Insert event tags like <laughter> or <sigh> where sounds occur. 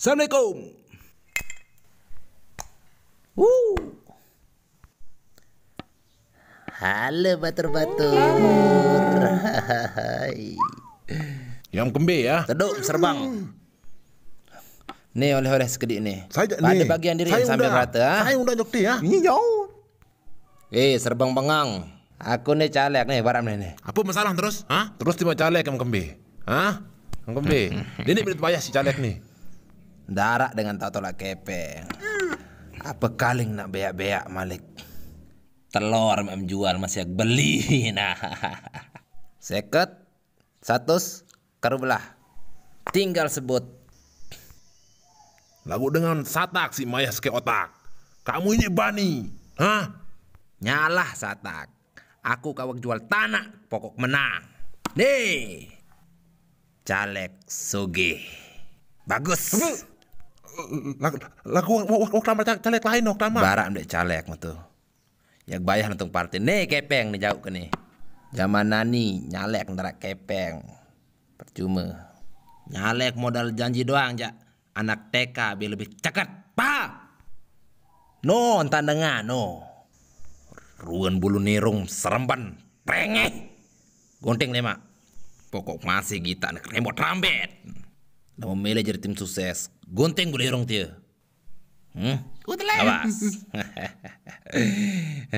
Assalamualaikum. Woo. Halo batur-batur. Hai. Yang kembe ya. Teduk serbang. Nih oleh-oleh sekedik nih. Saya Pada ni. bagian diri saya sambil rata. Ha? Ah. Saya undang ya. Ini jauh. Eh, serbang pengang. Aku nih caleg nih, barang nih nih. Apa masalah terus? Ha? Terus tiba caleg yang kembe. ah? Yang kembe. <laughs> Dia ni boleh payah si caleg nih. Darak dengan tak tolak kepe. Apa kaling nak beak-beak Malik? Telur mem jual masih beli <laughs> nah. Seket, satu kerubelah. Tinggal sebut. Lagu dengan satak si mayas ke otak. Kamu ini bani, hah? Nyalah satak. Aku kawak jual tanah, pokok menang. Nih, caleg sugi. Bagus lagu wong lama caleg lain wong lama barak ndek caleg metu ya bayah nonton partai nih kepeng nih jauh ke nih zaman nani nyalek ntarak kepeng percuma nyalek modal janji doang ja anak TK biar lebih cekat pa no dengar no ruan bulu nirung seremban prengeh gonteng lemak pokok masih kita nek rambet dama mele tim sukses gunting gulirong tia hmm? Good luck. <laughs>